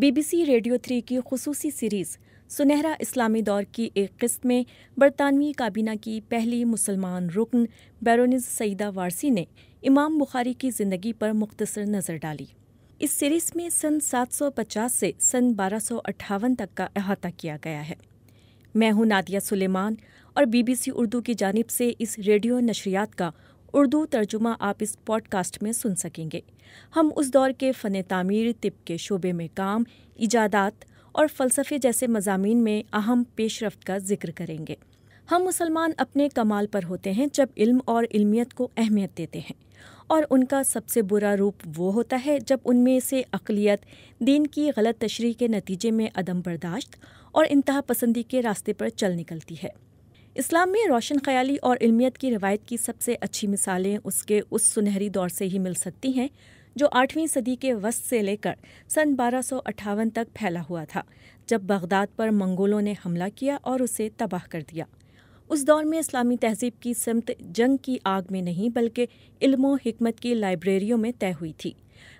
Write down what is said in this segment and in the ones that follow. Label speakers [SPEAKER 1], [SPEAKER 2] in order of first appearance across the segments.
[SPEAKER 1] be B C Radio Three کی خصوصی series سنہرا اسلامی دور کی ایک قسط میں برطانوی کابینہ کی پہلی مسلمان رکن بیرونز سعیدہ وارسی نے امام بخاری کی زندگی پر مختصر نظر ڈالی اس سیریز میں سن سات سو پچاس سے سن بارہ سو اٹھاون تک کا احاطہ کیا گیا ہے میں ہوں نادیہ سلیمان اور بی بی سی اردو کی جانب سے اس ریڈیو نشریات کا اردو ترجمہ آپ اس پوڈ کاسٹ میں سن سکیں گے ہم اس دور کے فن تعمیر طب کے شعبے میں کام ایجادات اور فلسفے جیسے مضامین میں اہم پیش رفت کا ذکر کریں گے ہم مسلمان اپنے کمال پر ہوتے ہیں جب علم اور علمیت کو اہمیت دیتے ہیں اور ان کا سب سے برا روپ وہ ہوتا ہے جب ان میں سے اقلیت دین کی غلط تشریح کے نتیجے میں عدم برداشت اور انتہا پسندی کے راستے پر چل نکلتی ہے اسلام میں روشن خیالی اور علمیت کی روایت کی سب سے اچھی مثالیں اس کے اس سنہری دور سے ہی مل سکتی ہیں جو آٹھویں صدی کے وسط سے لے کر سن بارہ سو اٹھاون تک پھیلا ہوا تھا جب بغداد پر منگولوں نے حملہ کیا اور اسے تباہ کر دیا اس دور میں اسلامی تہذیب کی سمت جنگ کی آگ میں نہیں بلکہ علم و حکمت کی لائبریریوں میں طے ہوئی تھی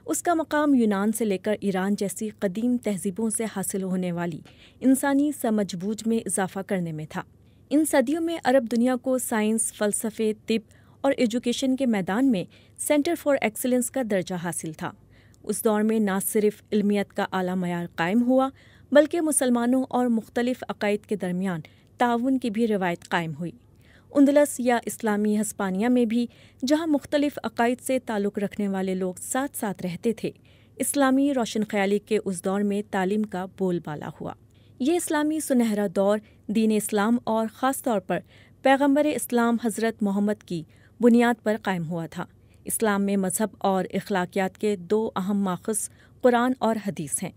[SPEAKER 1] اس کا مقام یونان سے لے کر ایران جیسی قدیم تہذیبوں سے حاصل ہونے والی انسانی سمجھ بوجھ میں اضافہ کرنے میں تھا ان صدیوں میں عرب دنیا کو سائنس فلسفے طب اور ایجوکیشن کے میدان میں سینٹر فار ایکسلنس کا درجہ حاصل تھا اس دور میں نہ صرف علمیت کا اعلیٰ معیار قائم ہوا بلکہ مسلمانوں اور مختلف عقائد کے درمیان تعاون کی بھی روایت قائم ہوئی اندلس یا اسلامی ہسپانیہ میں بھی جہاں مختلف عقائد سے تعلق رکھنے والے لوگ ساتھ ساتھ رہتے تھے اسلامی روشن خیالی کے اس دور میں تعلیم کا بول بالا ہوا یہ اسلامی سنہرا دور دین اسلام اور خاص طور پر پیغمبر اسلام حضرت محمد کی بنیاد پر قائم ہوا تھا اسلام میں مذہب اور اخلاقیات کے دو اہم ماخذ قرآن اور حدیث ہیں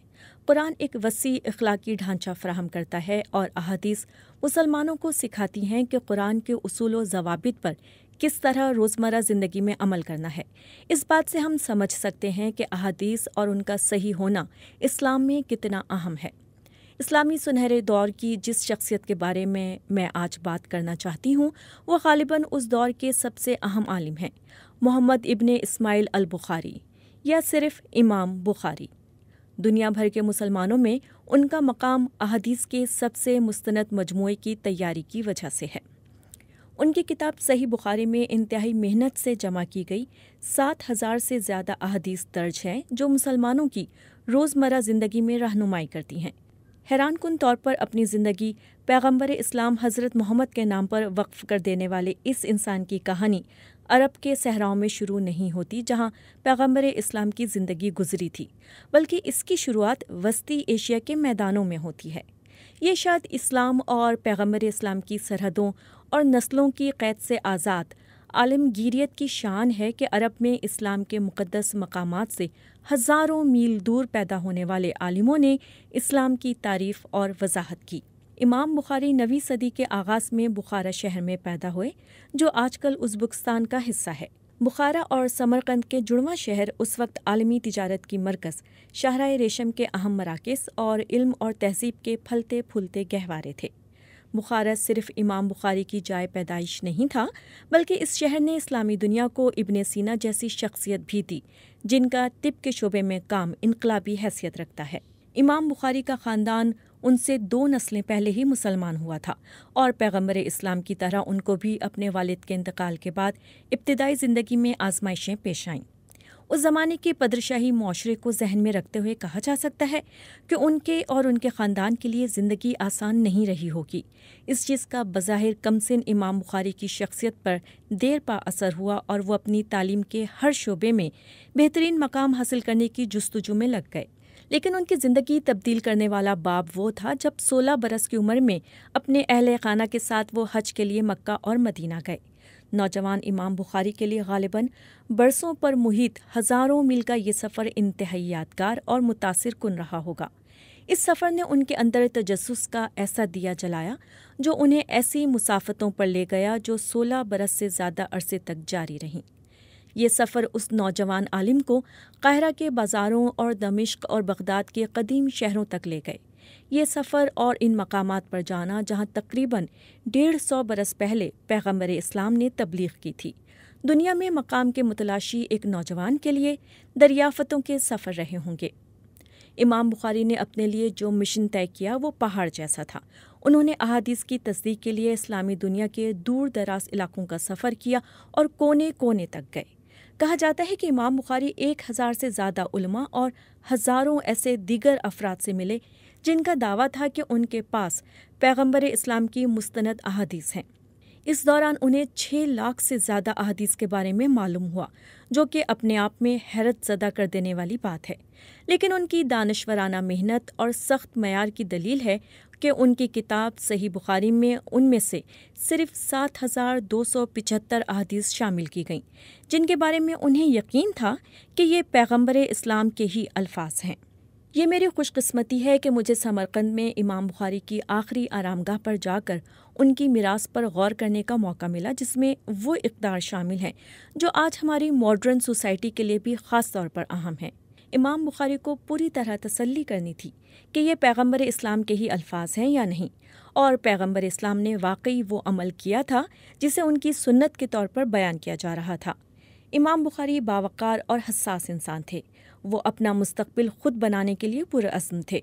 [SPEAKER 1] قرآن ایک وسیع اخلاقی ڈھانچہ فراہم کرتا ہے اور احادیث مسلمانوں کو سکھاتی ہیں کہ قرآن کے اصول و ضوابط پر کس طرح روزمرہ زندگی میں عمل کرنا ہے اس بات سے ہم سمجھ سکتے ہیں کہ احادیث اور ان کا صحیح ہونا اسلام میں کتنا اہم ہے اسلامی سنہرے دور کی جس شخصیت کے بارے میں میں آج بات کرنا چاہتی ہوں وہ غالباً اس دور کے سب سے اہم عالم ہیں محمد ابن اسماعیل البخاری یا صرف امام بخاری دنیا بھر کے مسلمانوں میں ان کا مقام احادیث کے سب سے مستند مجموعے کی تیاری کی وجہ سے ہے ان کی کتاب صحیح بخاری میں انتہائی محنت سے جمع کی گئی سات ہزار سے زیادہ احادیث درج ہیں جو مسلمانوں کی روزمرہ زندگی میں رہنمائی کرتی ہیں حیران کن طور پر اپنی زندگی پیغمبر اسلام حضرت محمد کے نام پر وقف کر دینے والے اس انسان کی کہانی عرب کے صحراؤں میں شروع نہیں ہوتی جہاں پیغمبر اسلام کی زندگی گزری تھی بلکہ اس کی شروعات وسطی ایشیا کے میدانوں میں ہوتی ہے یہ شاید اسلام اور پیغمبر اسلام کی سرحدوں اور نسلوں کی قید سے آزاد عالم گیریت کی شان ہے کہ عرب میں اسلام کے مقدس مقامات سے ہزاروں میل دور پیدا ہونے والے عالموں نے اسلام کی تعریف اور وضاحت کی امام بخاری نویں صدی کے آغاز میں بخارا شہر میں پیدا ہوئے جو آج کل ازبکستان کا حصہ ہے بخارا اور سمرقند کے جڑواں شہر اس وقت عالمی تجارت کی مرکز شاہراہ ریشم کے اہم مراکز اور علم اور تہذیب کے پھلتے پھولتے گہوارے تھے بخارا صرف امام بخاری کی جائے پیدائش نہیں تھا بلکہ اس شہر نے اسلامی دنیا کو ابن سینا جیسی شخصیت بھی دی جن کا طب کے شعبے میں کام انقلابی حیثیت رکھتا ہے امام بخاری کا خاندان ان سے دو نسلیں پہلے ہی مسلمان ہوا تھا اور پیغمبر اسلام کی طرح ان کو بھی اپنے والد کے انتقال کے بعد ابتدائی زندگی میں آزمائشیں پیش آئیں اس زمانے کے پدرشاہی معاشرے کو ذہن میں رکھتے ہوئے کہا جا سکتا ہے کہ ان کے اور ان کے خاندان کے لیے زندگی آسان نہیں رہی ہوگی اس چیز کا بظاہر کم سن امام بخاری کی شخصیت پر دیر پا اثر ہوا اور وہ اپنی تعلیم کے ہر شعبے میں بہترین مقام حاصل کرنے کی جستجو میں لگ گئے لیکن ان کی زندگی تبدیل کرنے والا باب وہ تھا جب سولہ برس کی عمر میں اپنے اہل خانہ کے ساتھ وہ حج کے لیے مکہ اور مدینہ گئے نوجوان امام بخاری کے لیے غالباً برسوں پر محیط ہزاروں میل کا یہ سفر انتہائی یادگار اور متاثر کن رہا ہوگا اس سفر نے ان کے اندر تجسس کا ایسا دیا جلایا جو انہیں ایسی مسافتوں پر لے گیا جو سولہ برس سے زیادہ عرصے تک جاری رہیں یہ سفر اس نوجوان عالم کو قاہرہ کے بازاروں اور دمشق اور بغداد کے قدیم شہروں تک لے گئے یہ سفر اور ان مقامات پر جانا جہاں تقریباً ڈیڑھ سو برس پہلے پیغمبر اسلام نے تبلیغ کی تھی دنیا میں مقام کے متلاشی ایک نوجوان کے لیے دریافتوں کے سفر رہے ہوں گے امام بخاری نے اپنے لیے جو مشن طے کیا وہ پہاڑ جیسا تھا انہوں نے احادیث کی تصدیق کے لیے اسلامی دنیا کے دور دراز علاقوں کا سفر کیا اور کونے کونے تک گئے کہا جاتا ہے کہ امام بخاری ایک ہزار سے زیادہ علماء اور ہزاروں ایسے دیگر افراد سے ملے جن کا دعویٰ تھا کہ ان کے پاس پیغمبر اسلام کی مستند احادیث ہیں اس دوران انہیں چھ لاکھ سے زیادہ احادیث کے بارے میں معلوم ہوا جو کہ اپنے آپ میں حیرت زدہ کر دینے والی بات ہے لیکن ان کی دانشورانہ محنت اور سخت معیار کی دلیل ہے کہ ان کی کتاب صحیح بخاری میں ان میں سے صرف سات ہزار دو سو پچہتر احادیث شامل کی گئیں جن کے بارے میں انہیں یقین تھا کہ یہ پیغمبر اسلام کے ہی الفاظ ہیں یہ میری خوش قسمتی ہے کہ مجھے سمرقند میں امام بخاری کی آخری آرام گاہ پر جا کر ان کی میراث پر غور کرنے کا موقع ملا جس میں وہ اقدار شامل ہیں جو آج ہماری ماڈرن سوسائٹی کے لیے بھی خاص طور پر اہم ہیں امام بخاری کو پوری طرح تسلی کرنی تھی کہ یہ پیغمبر اسلام کے ہی الفاظ ہیں یا نہیں اور پیغمبر اسلام نے واقعی وہ عمل کیا تھا جسے ان کی سنت کے طور پر بیان کیا جا رہا تھا امام بخاری باوقار اور حساس انسان تھے وہ اپنا مستقبل خود بنانے کے لیے پر عزم تھے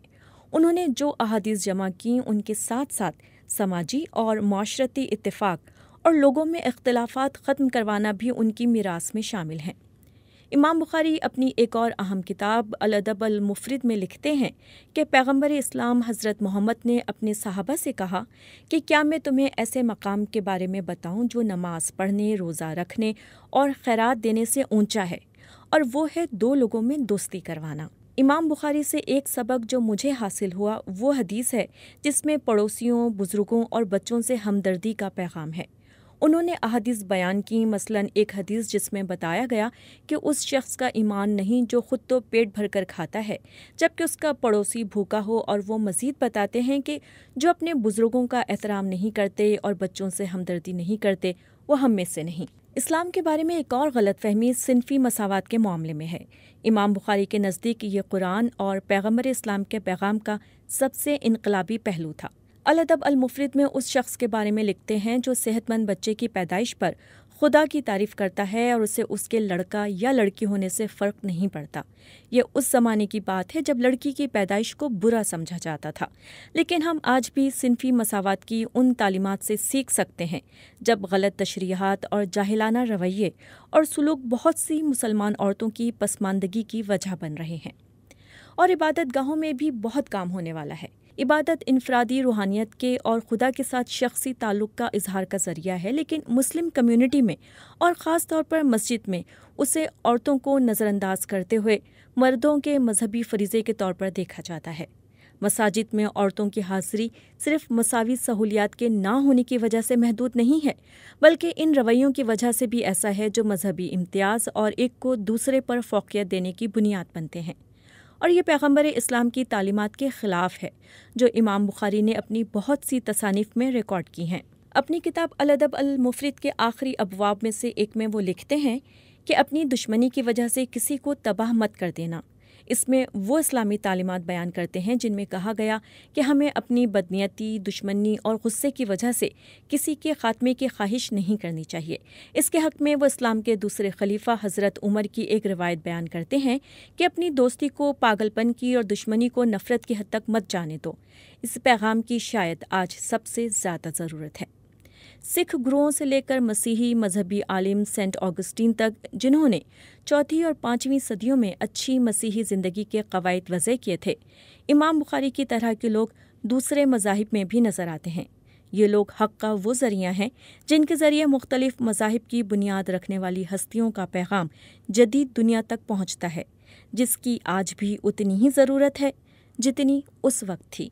[SPEAKER 1] انہوں نے جو احادیث جمع کی ان کے ساتھ ساتھ سماجی اور معاشرتی اتفاق اور لوگوں میں اختلافات ختم کروانا بھی ان کی میراث میں شامل ہیں امام بخاری اپنی ایک اور اہم کتاب الادب المفرد میں لکھتے ہیں کہ پیغمبر اسلام حضرت محمد نے اپنے صحابہ سے کہا کہ کیا میں تمہیں ایسے مقام کے بارے میں بتاؤں جو نماز پڑھنے روزہ رکھنے اور خیرات دینے سے اونچا ہے اور وہ ہے دو لوگوں میں دوستی کروانا امام بخاری سے ایک سبق جو مجھے حاصل ہوا وہ حدیث ہے جس میں پڑوسیوں بزرگوں اور بچوں سے ہمدردی کا پیغام ہے انہوں نے احادیث بیان کی مثلا ایک حدیث جس میں بتایا گیا کہ اس شخص کا ایمان نہیں جو خود تو پیٹ بھر کر کھاتا ہے جبکہ اس کا پڑوسی بھوکا ہو اور وہ مزید بتاتے ہیں کہ جو اپنے بزرگوں کا احترام نہیں کرتے اور بچوں سے ہمدردی نہیں کرتے وہ ہم میں سے نہیں اسلام کے بارے میں ایک اور غلط فہمی صنفی مساوات کے معاملے میں ہے امام بخاری کے نزدیک یہ قرآن اور پیغمبر اسلام کے پیغام کا سب سے انقلابی پہلو تھا الادب المفرد میں اس شخص کے بارے میں لکھتے ہیں جو صحت مند بچے کی پیدائش پر خدا کی تعریف کرتا ہے اور اسے اس کے لڑکا یا لڑکی ہونے سے فرق نہیں پڑتا یہ اس زمانے کی بات ہے جب لڑکی کی پیدائش کو برا سمجھا جاتا تھا لیکن ہم آج بھی صنفی مساوات کی ان تعلیمات سے سیکھ سکتے ہیں جب غلط تشریحات اور جاہلانہ رویے اور سلوک بہت سی مسلمان عورتوں کی پسماندگی کی وجہ بن رہے ہیں اور عبادت گاہوں میں بھی بہت کام ہونے والا ہے عبادت انفرادی روحانیت کے اور خدا کے ساتھ شخصی تعلق کا اظہار کا ذریعہ ہے لیکن مسلم کمیونٹی میں اور خاص طور پر مسجد میں اسے عورتوں کو نظر انداز کرتے ہوئے مردوں کے مذہبی فریضے کے طور پر دیکھا جاتا ہے مساجد میں عورتوں کی حاضری صرف مساوی سہولیات کے نہ ہونے کی وجہ سے محدود نہیں ہے بلکہ ان رویوں کی وجہ سے بھی ایسا ہے جو مذہبی امتیاز اور ایک کو دوسرے پر فوقیت دینے کی بنیاد بنتے ہیں اور یہ پیغمبر اسلام کی تعلیمات کے خلاف ہے جو امام بخاری نے اپنی بہت سی تصانیف میں ریکارڈ کی ہیں اپنی کتاب الادب المفرد کے آخری ابواب میں سے ایک میں وہ لکھتے ہیں کہ اپنی دشمنی کی وجہ سے کسی کو تباہ مت کر دینا اس میں وہ اسلامی تعلیمات بیان کرتے ہیں جن میں کہا گیا کہ ہمیں اپنی بدنیتی دشمنی اور غصے کی وجہ سے کسی کے خاتمے کی خواہش نہیں کرنی چاہیے اس کے حق میں وہ اسلام کے دوسرے خلیفہ حضرت عمر کی ایک روایت بیان کرتے ہیں کہ اپنی دوستی کو پاگل پن کی اور دشمنی کو نفرت کی حد تک مت جانے دو اس پیغام کی شاید آج سب سے زیادہ ضرورت ہے سکھ گروہوں سے لے کر مسیحی مذہبی عالم سینٹ آگسٹین تک جنہوں نے چوتھی اور پانچویں صدیوں میں اچھی مسیحی زندگی کے قواعد وضع کیے تھے امام بخاری کی طرح کے لوگ دوسرے مذاہب میں بھی نظر آتے ہیں یہ لوگ حق کا وہ ذریعہ ہیں جن کے ذریعے مختلف مذاہب کی بنیاد رکھنے والی ہستیوں کا پیغام جدید دنیا تک پہنچتا ہے جس کی آج بھی اتنی ہی ضرورت ہے جتنی اس وقت تھی